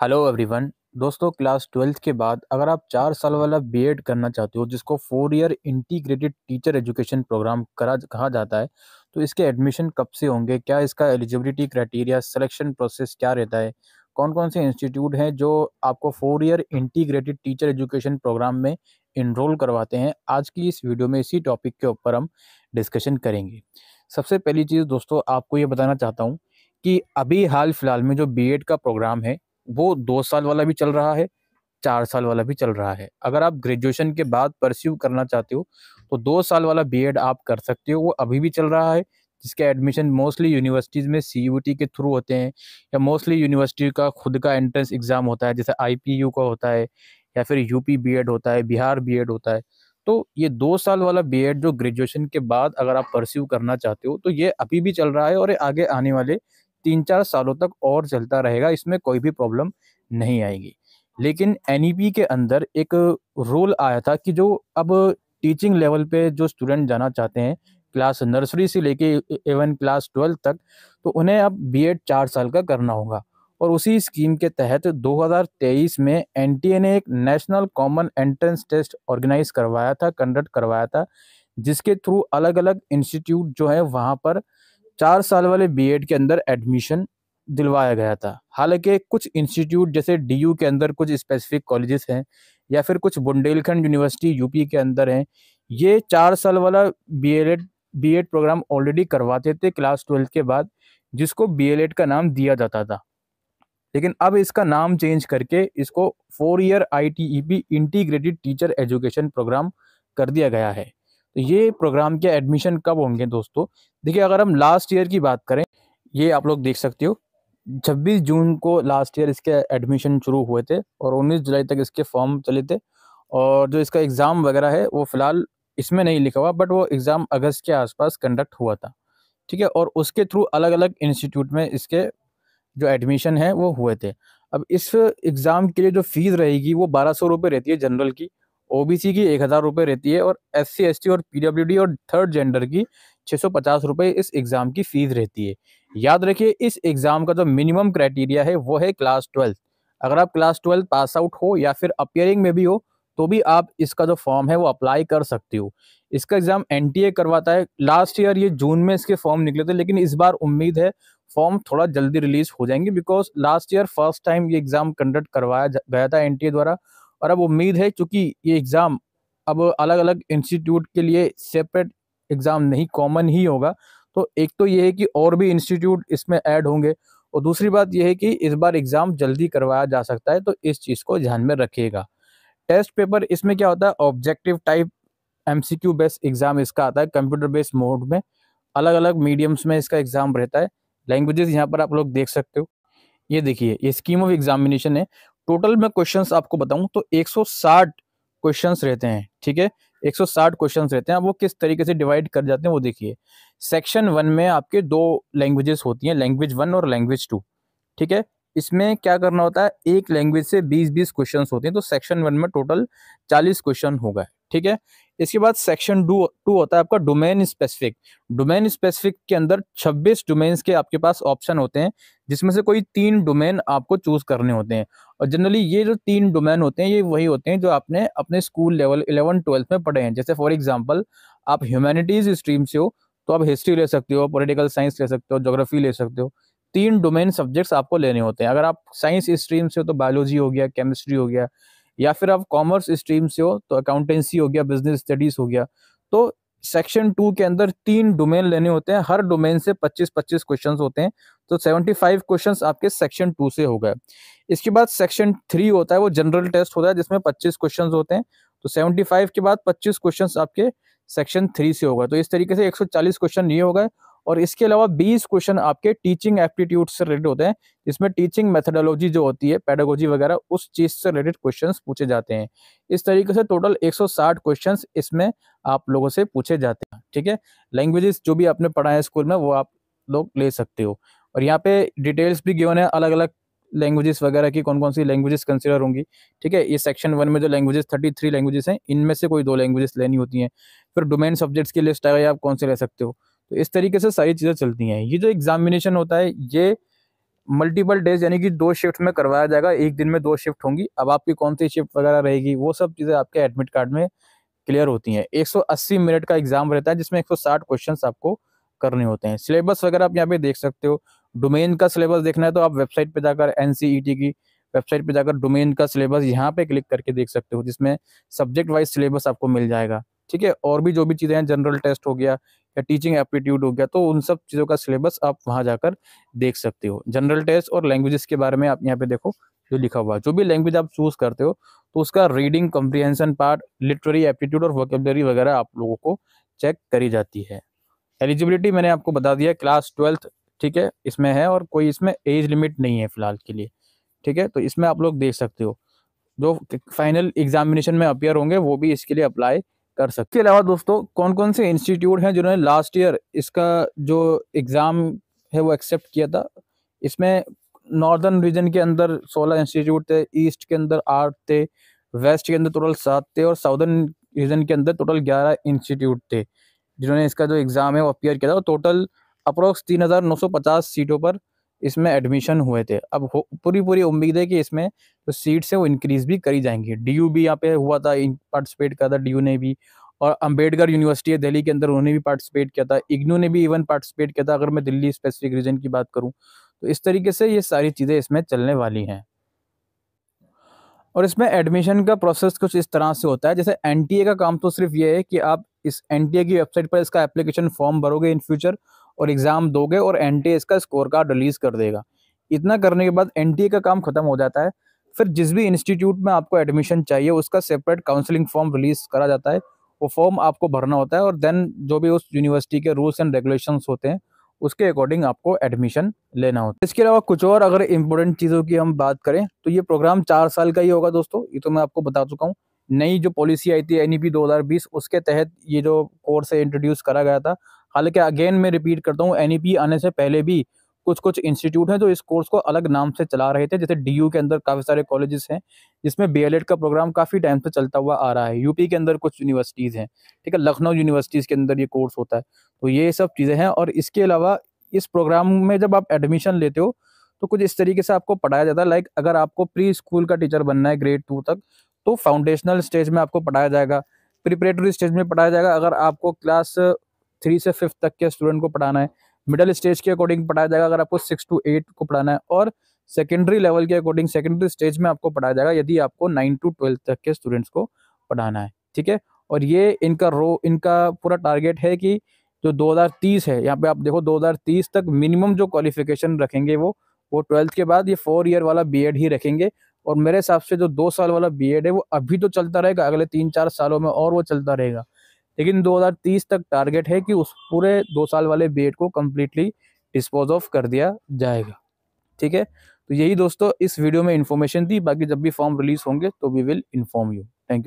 hello everyone दोस्तों class twelfth के बाद अगर आप चार साल वाला बीएड करना चाहते हो जिसको four year integrated teacher education programme करा कहा जाता है तो इसके एडमिशन कब से होंगे क्या इसका एलिजिबिलिटी क्राइटेरिया सिलेक्शन प्रोसेस क्या रहता है कौन कौन से इंस्टीट्यूट हैं जो आपको four year integrated teacher education programme में इनरोल करवाते हैं आज की इस वीडियो में इसी टॉपिक के ऊपर हम डिस्कशन करेंगे सबसे पहली चीज़ दोस्तों आपको ये बताना चाहता हूँ कि अभी हाल फिलहाल में जो बीएड का प्रोग्राम है वो दो साल वाला भी चल रहा है चार साल वाला भी चल रहा है अगर आप ग्रेजुएशन के बाद परस्यू करना चाहते हो तो दो साल वाला बी आप कर सकते हो वो अभी भी चल रहा है जिसके एडमिशन मोस्टली यूनिवर्सिटीज़ में सी के थ्रू होते हैं या मोस्टली यूनिवर्सिटी का खुद का एंट्रेंस एग्ज़ाम होता है जैसे आई का होता है या फिर यूपी पी होता है बिहार बी होता है तो ये दो साल वाला बी जो ग्रेजुएशन के बाद अगर आप परस्यू करना चाहते हो तो ये अभी भी चल रहा है और ये आगे आने वाले तीन चार सालों तक और चलता रहेगा इसमें कोई भी प्रॉब्लम नहीं आएगी लेकिन एन e के अंदर एक रोल आया था कि जो अब टीचिंग लेवल पे जो स्टूडेंट जाना चाहते हैं क्लास नर्सरी से लेके एवन क्लास ट्वेल्थ तक तो उन्हें अब एड चार साल का करना होगा और उसी स्कीम के तहत 2023 में एन ने एक National Common Entrance Test organise करवाया था कंडक्ट करवाया था जिसके थ्रू अलग अलग इंस्टीट्यूट जो है वहाँ पर चार साल वाले बीएड के अंदर एडमिशन दिलवाया गया था हालांकि कुछ इंस्टीट्यूट जैसे डीयू के अंदर कुछ स्पेसिफिक कॉलेजेस हैं या फिर कुछ बुंदेलखंड यूनिवर्सिटी यूपी के अंदर हैं ये चार साल वाला B Ed B Ed programme already करवाते थे क्लास ट्वेल्थ के बाद जिसको बी एड का नाम दिया जाता था लेकिन अब इसका नाम चेंज करके इसको four year I T E P integrated teacher education programme कर दिया गया है तो ये प्रोग्राम के एडमिशन कब होंगे दोस्तों देखिए अगर हम लास्ट ईयर की बात करें ये आप लोग देख सकते हो 26 जून को लास्ट ईयर इसके एडमिशन शुरू हुए थे और 19 जुलाई तक इसके फॉर्म चले थे और जो इसका एग्ज़ाम वगैरह है वो फ़िलहाल इसमें नहीं लिखा हुआ बट वो एग्ज़ाम अगस्त के आसपास कंडक्ट हुआ था ठीक है और उसके थ्रू अलग अलग इंस्टीट्यूट में इसके जो एडमिशन है वो हुए थे अब इस एग्ज़ाम के लिए जो फ़ीस रहेगी वो बारह सौ रुपये रहती है जनरल की ओबीसी की एक हज़ार रुपये रहती है और एस सी एस टी और डी और थर्ड जेंडर की छः सौ पचास रुपये इस एग्ज़ाम की फ़ीस रहती है याद रखिए इस एग्ज़ाम का जो मिनिमम क्राइटेरिया है वो है क्लास ट्वेल्थ अगर आप क्लास ट्वेल्थ पास आउट हो या फिर अपियरिंग में भी हो तो भी आप इसका जो फॉर्म है वो अप्लाई कर सकते हो इसका एग्ज़ाम एन करवाता है लास्ट ईयर ये जून में इसके फॉर्म निकले थे लेकिन इस बार उम्मीद है फॉर्म थोड़ा जल्दी रिलीज हो जाएंगे because last year first time ये एग्ज़ाम कंडक्ट करवाया गया था एन द्वारा और अब उम्मीद है चूँकि ये एग्ज़ाम अब अलग अलग इंस्टीट्यूट के लिए सेपरेट एग्ज़ाम नहीं कॉमन ही होगा तो एक तो ये है कि और भी इंस्टीट्यूट इसमें ऐड होंगे और दूसरी बात यह है कि इस बार एग्ज़ाम जल्दी करवाया जा सकता है तो इस चीज़ को ध्यान में रखिएगा टेस्ट पेपर इसमें क्या होता है objective type MCQ based exam इसका आता है कंप्यूटर बेस्ड मोड में अलग अलग मीडियम्स में इसका एग्ज़ाम रहता है लैंग्वेजेस यहाँ पर आप लोग देख सकते हो ये देखिए ये स्कीम ऑफ एग्जामिनेशन है टोटल में क्वेश्चंस आपको बताऊं तो 160 क्वेश्चंस रहते हैं ठीक है 160 क्वेश्चंस रहते हैं वो किस तरीके से डिवाइड कर जाते हैं वो देखिए सेक्शन वन में आपके दो लैंग्वेजेस होती हैं लैंग्वेज वन और लैंग्वेज टू ठीक है इसमें क्या करना होता है एक लैंग्वेज से 20-20 क्वेश्चंस होते हैं तो सेक्शन वन में टोटल 40 क्वेश्चन होगा ठीक है इसके बाद सेक्शन टू टू होता है आपका डोमेन स्पेसिफिक डोमेन स्पेसिफिक के अंदर 26 डोमेन्स के आपके पास ऑप्शन होते हैं जिसमें से कोई तीन डोमेन आपको चूज करने होते हैं और जनरली ये जो तीन डोमेन होते हैं ये वही होते हैं जो आपने अपने स्कूल लेवल इलेवन ट्वेल्थ में पढ़े हैं जैसे फॉर एग्जाम्पल आप ह्यूमैनिटीज स्ट्रीम से हो तो आप हिस्ट्री ले सकते हो पोलिटिकल साइंस ले सकते हो जोग्राफी ले सकते हो तीन डोमेन सब्जेक्ट्स आपको लेने होते हैं अगर आप साइंस स्ट्रीम से हो तो बायोलॉजी हो गया केमिस्ट्री हो गया या फिर आप कॉमर्स स्ट्रीम से हो तो अकाउंटेंसी हो गया बिजनेस स्टडीज हो गया तो सेक्शन टू के अंदर तीन डोमेन लेने होते हैं हर डोमेन से 25 25 क्वेश्चंस होते हैं तो 75 क्वेश्चंस आपके सेक्शन टू से हो गए इसके बाद सेक्शन थ्री होता है वो जनरल टेस्ट होता है जिसमें 25 क्वेश्चन होते हैं तो 75 के बाद 25 क्वेश्चन आपके सेक्शन थ्री से होगा तो इस तरीके से 140 क्वेश्चन ये हो गए और इसके अलावा 20 क्वेश्चन आपके टीचिंग एप्टीट्यूड से रिलेटेड होते हैं जिसमें टीचिंग मेथडोलॉजी जो होती है पेडागोजी वगैरह उस चीज से रिलेटेड क्वेश्चंस पूछे जाते हैं इस तरीके से टोटल 160 क्वेश्चंस इसमें आप लोगों से पूछे जाते हैं ठीक है लैंग्वेजेस जो भी आपने पढ़ा है स्कूल में वो आप लोग ले सकते हो और यहाँ पे डिटेल्स भी गिवन है अलग अलग लैंग्वेजेस वगैरह की कौन कौन सी लैंग्वेजेस कंसिडर होंगी ठीक है ये सेक्शन वन में जो लैंग्वेजेस थर्टी थ्री लैंग्वेजेस हैं इनमें से कोई दो लैंग्वेजेस लेनी होती हैं फिर डोमेन सब्जेक्ट्स की लिस्ट आएगा आप कौन से ले सकते हो तो इस तरीके से सारी चीज़ें चलती हैं ये जो एग्जामिनेशन होता है ये मल्टीपल डेज यानी कि दो शिफ्ट में करवाया जाएगा एक दिन में दो शिफ्ट होंगी अब आपकी कौन सी शिफ्ट वगैरह रहेगी वो सब चीज़ें आपके एडमिट कार्ड में क्लियर होती हैं 180 मिनट का एग्जाम रहता है जिसमें 160 क्वेश्चंस आपको करने होते हैं सिलेबस वगैरह आप यहाँ पे देख सकते हो डोमेन का सिलेबस देखना है तो आप वेबसाइट पे जाकर एनसीईटी e की वेबसाइट पे जाकर डोमेन का सिलेबस यहाँ पे क्लिक करके देख सकते हो जिसमें सब्जेक्ट वाइज सिलेबस आपको मिल जाएगा ठीक है और भी जो भी चीज़ें हैं जनरल टेस्ट हो गया या टीचिंग एप्टीट्यूड हो गया तो उन सब चीज़ों का सिलेबस आप वहाँ जाकर देख सकते हो जनरल टेस्ट और लैंग्वेजेस के बारे में आप यहाँ पे देखो जो लिखा हुआ है जो भी लैंग्वेज आप चूज करते हो तो उसका reading comprehension part literary aptitude और वोकेबलरी वगैरह आप लोगों को चेक करी जाती है एलिजिबिलिटी मैंने आपको बता दिया क्लास ट्वेल्थ ठीक है इसमें है और कोई इसमें एज लिमिट नहीं है फिलहाल के लिए ठीक है तो इसमें आप लोग देख सकते हो जो फाइनल एग्जामिनेशन में अपियर होंगे वो भी इसके लिए अप्लाई कर सकते इसके अलावा दोस्तों कौन कौन से इंस्टीट्यूट हैं जिन्होंने लास्ट ईयर इसका जो एग्ज़ाम है वो एक्सेप्ट किया था इसमें नॉर्दर्न रीजन के अंदर सोलह इंस्टीट्यूट थे ईस्ट के अंदर आठ थे वेस्ट के अंदर टोटल सात थे और साउदर्न रीजन के अंदर टोटल ग्यारह इंस्टीट्यूट थे जिन्होंने इसका जो एग्ज़ाम है वो अपियर किया था और टोटल अप्रोक्स तीन हज़ार नौ सौ पचास सीटों पर इसमें एडमिशन हुए थे अब पूरी पूरी उम्मीद है कि इसमें जो सीट्स हैं वो इंक्रीज़ भी करी जाएंगी डी यू भी यहाँ पे हुआ था पार्टिसिपेट किया था डी यू ने भी और अंबेडकर यूनिवर्सिटी है दिल्ली के अंदर उन्होंने भी पार्टिसिपेट किया था इग्नू ने भी इवन पार्टिसिपेट किया था अगर मैं दिल्ली स्पेसिफिक रीजन की बात करूँ तो इस तरीके से ये सारी चीज़ें इसमें चलने वाली हैं और इसमें एडमिशन का प्रोसेस कुछ इस तरह से होता है जैसे एन का काम तो सिर्फ ये है कि आप इस एन की वेबसाइट पर इसका एप्लीकेशन फॉर्म भरोगे इन फ्यूचर और एग्ज़ाम दोगे और एन इसका स्कोर कार्ड रिलीज़ कर देगा इतना करने के बाद एन का काम ख़त्म हो जाता है फिर जिस भी इंस्टीट्यूट में आपको एडमिशन चाहिए उसका सेपरेट काउंसलिंग फॉर्म रिलीज़ करा जाता है वो फॉर्म आपको भरना होता है और देन जो भी उस यूनिवर्सिटी के रूल्स एंड रेगुलेशंस होते हैं उसके अकॉर्डिंग आपको एडमिशन लेना होता है इसके अलावा कुछ और अगर इम्पोर्टेंट चीज़ों की हम बात करें तो ये प्रोग्राम चार साल का ही होगा दोस्तों ये तो मैं आपको बता चुका हूँ नई जो पॉलिसी आई थी एन ई e उसके तहत ये जो कोर्स है इंट्रोड्यूस करा गया था हालांकि अगेन मैं रिपीट करता हूँ एन आने से पहले भी कुछ कुछ इंस्टीट्यूट हैं जो इस कोर्स को अलग नाम से चला रहे थे जैसे डी के अंदर काफ़ी सारे कॉलेजेस हैं जिसमें बी का प्रोग्राम काफ़ी टाइम से चलता हुआ आ रहा है यूपी के अंदर कुछ यूनिवर्सिटीज़ हैं ठीक है लखनऊ यूनिवर्सिटीज़ के अंदर ये कोर्स होता है तो ये सब चीज़ें हैं और इसके अलावा इस प्रोग्राम में जब आप एडमिशन लेते हो तो कुछ इस तरीके से आपको पढ़ाया जाता है लाइक अगर आपको प्री स्कूल का टीचर बनना है ग्रेड टू तक तो फाउंडेशनल स्टेज में आपको पढ़ाया जाएगा प्रिपरेटरी स्टेज में पढ़ाया जाएगा अगर आपको क्लास थ्री से फिफ्थ तक के स्टूडेंट को पढ़ाना है मिडिल स्टेज के अकॉर्डिंग पढ़ाया जाएगा अगर आपको सिक्स टू एट को पढ़ाना है और सेकेंडरी लेवल के अकॉर्डिंग सेकेंडरी स्टेज में आपको पढ़ाया जाएगा यदि आपको नाइन टू ट्वेल्थ तक के स्टूडेंट्स को पढ़ाना है ठीक है और ये इनका रो इनका पूरा टारगेट है कि जो 2030 है यहाँ पे आप देखो 2030 तक मिनिमम जो क्वालिफिकेशन रखेंगे वो वो ट्वेल्थ के बाद ये फोर ईयर वाला बीएड ही रखेंगे और मेरे हिसाब से जो दो साल वाला बीएड है वो अभी तो चलता रहेगा अगले तीन चार सालों में और वो चलता रहेगा लेकिन 2030 तक टारगेट है कि उस पूरे दो साल वाले बी को कम्प्लीटली डिस्पोज ऑफ कर दिया जाएगा ठीक है तो यही दोस्तों इस वीडियो में इन्फॉर्मेशन थी बाकी जब भी फॉर्म रिलीज होंगे तो we will inform you thank you